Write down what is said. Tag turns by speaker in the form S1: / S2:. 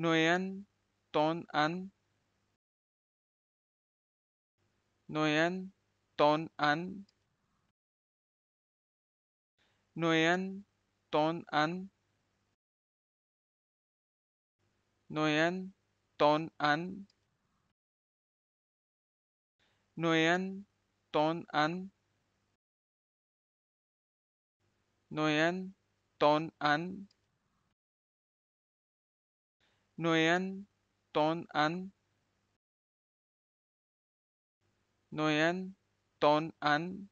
S1: Noyan Ton An Noyan Ton An Noyan Ton An Noyan Ton An Noyan Ton An Nguyen Ton An Noyan Ton An Nguyen Ton An